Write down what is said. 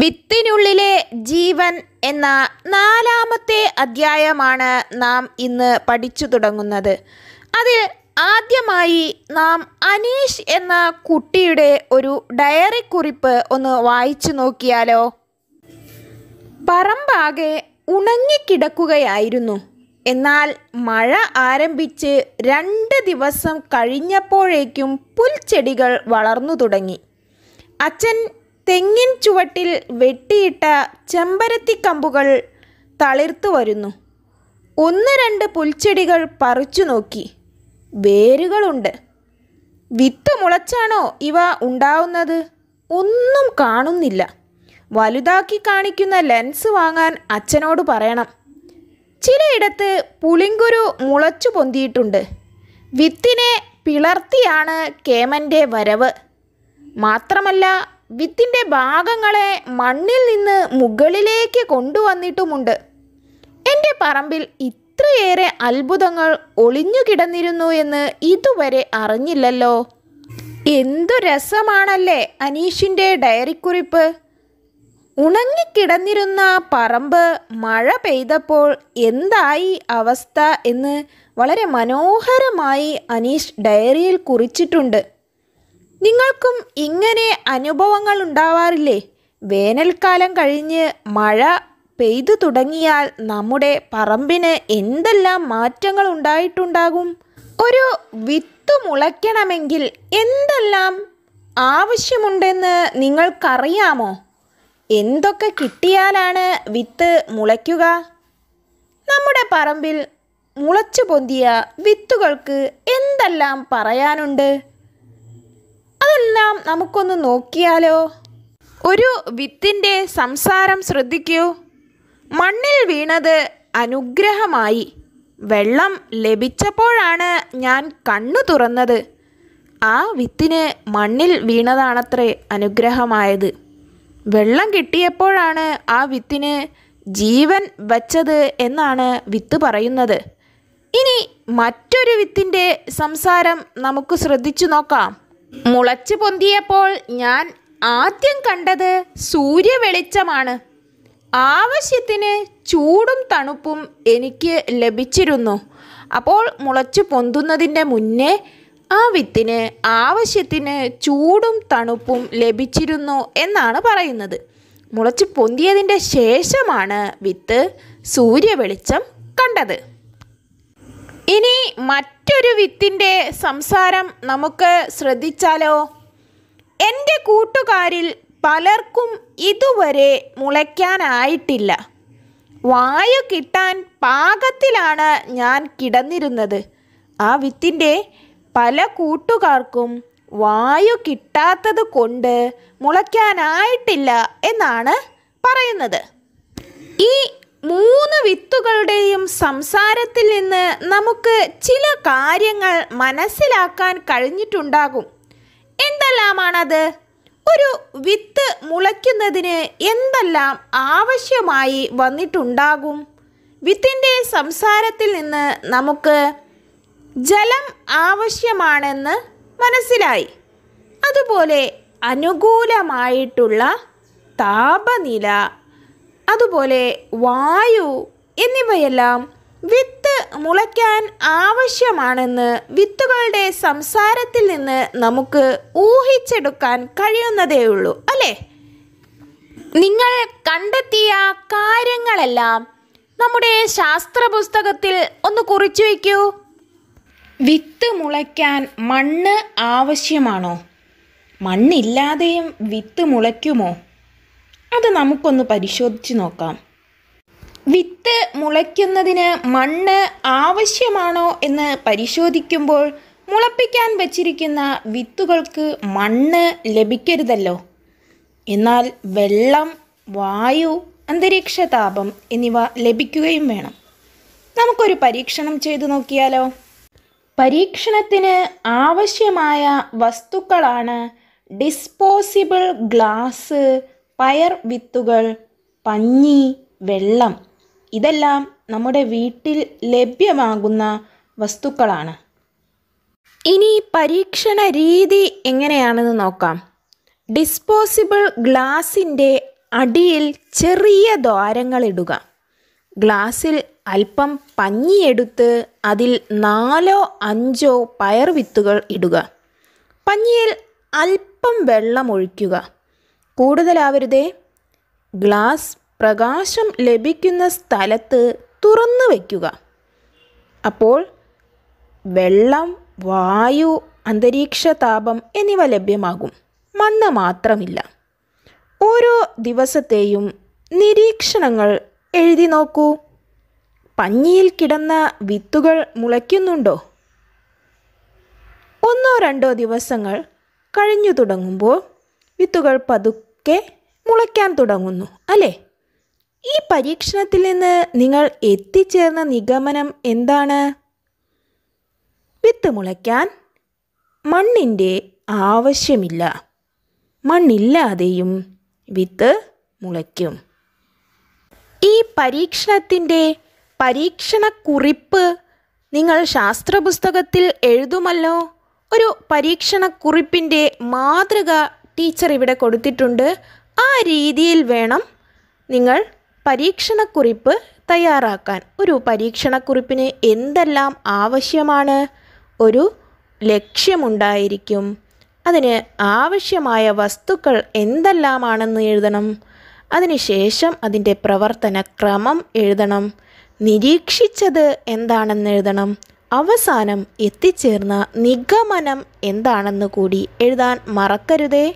വിത്തിനുള്ളിലെ ജീവൻ എന്ന നാലാമത്തെ അധ്യായമാണ് നാം ഇന്ന് പഠിച്ചു തുടങ്ങുന്നത് അതിൽ ആദ്യമായി നാം അനീഷ് എന്ന കുട്ടിയുടെ ഒരു ഡയറി കുറിപ്പ് ഒന്ന് വായിച്ചു നോക്കിയാലോ പറമ്പാകെ ഉണങ്ങിക്കിടക്കുകയായിരുന്നു എന്നാൽ മഴ ആരംഭിച്ച് രണ്ട് ദിവസം കഴിഞ്ഞപ്പോഴേക്കും പുൽച്ചെടികൾ വളർന്നു തുടങ്ങി അച്ഛൻ തെങ്ങിൻ ചുവട്ടിൽ വെട്ടിയിട്ട ചെമ്പരത്തി കമ്പുകൾ തളിർത്തു വരുന്നു ഒന്ന് രണ്ട് പുൽച്ചെടികൾ പറിച്ചു നോക്കി വേരുകളുണ്ട് വിത്ത് മുളച്ചാണോ ഇവ ഉണ്ടാവുന്നത് ഒന്നും കാണുന്നില്ല വലുതാക്കി കാണിക്കുന്ന ലെൻസ് വാങ്ങാൻ അച്ഛനോട് പറയണം ചിലയിടത്ത് പുളിങ്കുരു മുളച്ചു പൊന്തിയിട്ടുണ്ട് വിത്തിനെ പിളർത്തിയാണ് കേമൻ്റെ വരവ് മാത്രമല്ല വിത്തിൻ്റെ ഭാഗങ്ങളെ മണ്ണിൽ നിന്ന് മുകളിലേക്ക് കൊണ്ടുവന്നിട്ടുമുണ്ട് എൻ്റെ പറമ്പിൽ ഇത്രയേറെ അത്ഭുതങ്ങൾ ഒളിഞ്ഞു കിടന്നിരുന്നു എന്ന് ഇതുവരെ അറിഞ്ഞില്ലല്ലോ എന്തു രസമാണല്ലേ അനീഷിൻ്റെ ഡയറിക്കുറിപ്പ് ഉണങ്ങിക്കിടന്നിരുന്ന പറമ്പ് മഴ പെയ്തപ്പോൾ എന്തായി അവസ്ഥ എന്ന് വളരെ മനോഹരമായി അനീഷ് ഡയറിയിൽ കുറിച്ചിട്ടുണ്ട് നിങ്ങൾക്കും ഇങ്ങനെ അനുഭവങ്ങൾ ഉണ്ടാവാറില്ലേ വേനൽക്കാലം കഴിഞ്ഞ് മഴ പെയ്തു തുടങ്ങിയാൽ നമ്മുടെ പറമ്പിന് എന്തെല്ലാം മാറ്റങ്ങൾ ഉണ്ടായിട്ടുണ്ടാകും ഒരു വിത്ത് മുളയ്ക്കണമെങ്കിൽ എന്തെല്ലാം ആവശ്യമുണ്ടെന്ന് നിങ്ങൾക്കറിയാമോ എന്തൊക്കെ കിട്ടിയാലാണ് വിത്ത് മുളയ്ക്കുക നമ്മുടെ പറമ്പിൽ മുളച്ചു പൊന്തിയ വിത്തുകൾക്ക് എന്തെല്ലാം പറയാനുണ്ട് നമുക്കൊന്ന് നോക്കിയാലോ ഒരു വിത്തിൻ്റെ സംസാരം ശ്രദ്ധിക്കൂ മണ്ണിൽ വീണത് അനുഗ്രഹമായി വെള്ളം ലഭിച്ചപ്പോഴാണ് ഞാൻ കണ്ണു തുറന്നത് ആ വിത്തിന് മണ്ണിൽ വീണതാണത്രേ അനുഗ്രഹമായത് വെള്ളം കിട്ടിയപ്പോഴാണ് ആ വിത്തിന് ജീവൻ വച്ചത് എന്നാണ് വിത്ത് പറയുന്നത് ഇനി മറ്റൊരു വിത്തിൻ്റെ സംസാരം നമുക്ക് ശ്രദ്ധിച്ചു നോക്കാം മുളച്ചു പൊന്തിയപ്പോൾ ഞാൻ ആദ്യം കണ്ടത് സൂര്യവെളിച്ചമാണ് ആവശ്യത്തിന് ചൂടും തണുപ്പും എനിക്ക് ലഭിച്ചിരുന്നു അപ്പോൾ മുളച്ചു പൊന്തുന്നതിൻ്റെ മുന്നേ ആ വിത്തിന് ആവശ്യത്തിന് ചൂടും തണുപ്പും ലഭിച്ചിരുന്നു എന്നാണ് പറയുന്നത് മുളച്ചു പൊന്തിയതിൻ്റെ ശേഷമാണ് വിത്ത് സൂര്യവെളിച്ചം കണ്ടത് ഇനി മറ്റ് മറ്റൊരു വിത്തിന്റെ സംസാരം നമുക്ക് ശ്രദ്ധിച്ചാലോ എൻ്റെ കൂട്ടുകാരിൽ പലർക്കും ഇതുവരെ മുളയ്ക്കാനായിട്ടില്ല വായു കിട്ടാൻ പാകത്തിലാണ് ഞാൻ കിടന്നിരുന്നത് ആ വിത്തിൻ്റെ പല കൂട്ടുകാർക്കും വായു കിട്ടാത്തത് കൊണ്ട് മുളയ്ക്കാനായിട്ടില്ല എന്നാണ് പറയുന്നത് ഈ മൂന്ന് വിത്തുകളുടെയും സംസാരത്തിൽ നിന്ന് നമുക്ക് ചില കാര്യങ്ങൾ മനസ്സിലാക്കാൻ കഴിഞ്ഞിട്ടുണ്ടാകും എന്തെല്ലാമാണത് ഒരു വിത്ത് മുളയ്ക്കുന്നതിന് എന്തെല്ലാം ആവശ്യമായി വന്നിട്ടുണ്ടാകും വിത്തിൻ്റെ സംസാരത്തിൽ നിന്ന് നമുക്ക് ജലം ആവശ്യമാണെന്ന് മനസ്സിലായി അതുപോലെ അനുകൂലമായിട്ടുള്ള താപനില അതുപോലെ വായു എന്നിവയെല്ലാം വിത്ത് മുളയ്ക്കാൻ ആവശ്യമാണെന്ന് വിത്തുകളുടെ സംസാരത്തിൽ നിന്ന് നമുക്ക് ഊഹിച്ചെടുക്കാൻ കഴിയുന്നതേയുള്ളൂ അല്ലേ നിങ്ങൾ കണ്ടെത്തിയ കാര്യങ്ങളെല്ലാം നമ്മുടെ ശാസ്ത്ര പുസ്തകത്തിൽ ഒന്ന് കുറിച്ചു വയ്ക്കൂ വിത്ത് മുളയ്ക്കാൻ മണ്ണ് ആവശ്യമാണോ മണ്ണില്ലാതെയും വിത്ത് മുളയ്ക്കുമോ അത് നമുക്കൊന്ന് പരിശോധിച്ച് നോക്കാം വിത്ത് മുളയ്ക്കുന്നതിന് മണ്ണ് ആവശ്യമാണോ എന്ന് പരിശോധിക്കുമ്പോൾ മുളപ്പിക്കാൻ വച്ചിരിക്കുന്ന വിത്തുകൾക്ക് മണ്ണ് ലഭിക്കരുതല്ലോ എന്നാൽ വെള്ളം വായു അന്തരീക്ഷ താപം എന്നിവ ലഭിക്കുകയും വേണം നമുക്കൊരു പരീക്ഷണം ചെയ്തു നോക്കിയാലോ പരീക്ഷണത്തിന് ആവശ്യമായ വസ്തുക്കളാണ് ഡിസ്പോസിബിൾ ഗ്ലാസ് പയർ വിത്തുകൾ പഞ്ഞി വെള്ളം ഇതെല്ലാം നമ്മുടെ വീട്ടിൽ ലഭ്യമാകുന്ന വസ്തുക്കളാണ് ഇനി പരീക്ഷണ രീതി എങ്ങനെയാണെന്ന് നോക്കാം ഡിസ്പോസിബിൾ ഗ്ലാസിൻ്റെ അടിയിൽ ചെറിയ ദ്വാരങ്ങളിടുക ഗ്ലാസിൽ അല്പം പഞ്ഞിയെടുത്ത് അതിൽ നാലോ അഞ്ചോ പയർ വിത്തുകൾ ഇടുക പഞ്ഞിയിൽ അല്പം വെള്ളം ഒഴിക്കുക കൂടുതലാവരുതേ ഗ്ലാസ് പ്രകാശം ലഭിക്കുന്ന സ്ഥലത്ത് തുറന്നു വയ്ക്കുക അപ്പോൾ വെള്ളം വായു അന്തരീക്ഷ താപം എന്നിവ ലഭ്യമാകും മണ്ണ് മാത്രമില്ല ഓരോ ദിവസത്തെയും നിരീക്ഷണങ്ങൾ എഴുതി നോക്കൂ പഞ്ഞിയിൽ കിടന്ന വിത്തുകൾ മുളയ്ക്കുന്നുണ്ടോ ഒന്നോ രണ്ടോ ദിവസങ്ങൾ കഴിഞ്ഞു തുടങ്ങുമ്പോൾ വിത്തുകൾ പതുക്കെ ഒക്കെ മുളയ്ക്കാൻ തുടങ്ങുന്നു അല്ലേ ഈ പരീക്ഷണത്തിൽ നിന്ന് നിങ്ങൾ എത്തിച്ചേർന്ന നിഗമനം എന്താണ് വിത്ത് മുളയ്ക്കാൻ മണ്ണിൻ്റെ ആവശ്യമില്ല മണ്ണില്ലാതെയും വിത്ത് മുളയ്ക്കും ഈ പരീക്ഷണത്തിൻ്റെ പരീക്ഷണക്കുറിപ്പ് നിങ്ങൾ ശാസ്ത്രപുസ്തകത്തിൽ എഴുതുമല്ലോ ഒരു പരീക്ഷണക്കുറിപ്പിൻ്റെ മാതൃക ടീച്ചർ ഇവിടെ കൊടുത്തിട്ടുണ്ട് ആ രീതിയിൽ വേണം നിങ്ങൾ പരീക്ഷണക്കുറിപ്പ് തയ്യാറാക്കാൻ ഒരു പരീക്ഷണക്കുറിപ്പിന് എന്തെല്ലാം ആവശ്യമാണ് ഒരു ലക്ഷ്യമുണ്ടായിരിക്കും അതിന് ആവശ്യമായ വസ്തുക്കൾ എന്തെല്ലാമാണെന്ന് എഴുതണം അതിനുശേഷം അതിൻ്റെ പ്രവർത്തന ക്രമം എഴുതണം നിരീക്ഷിച്ചത് എന്താണെന്ന് എഴുതണം അവസാനം എത്തിച്ചേർന്ന നിഗമനം എന്താണെന്ന് കൂടി എഴുതാൻ മറക്കരുതേ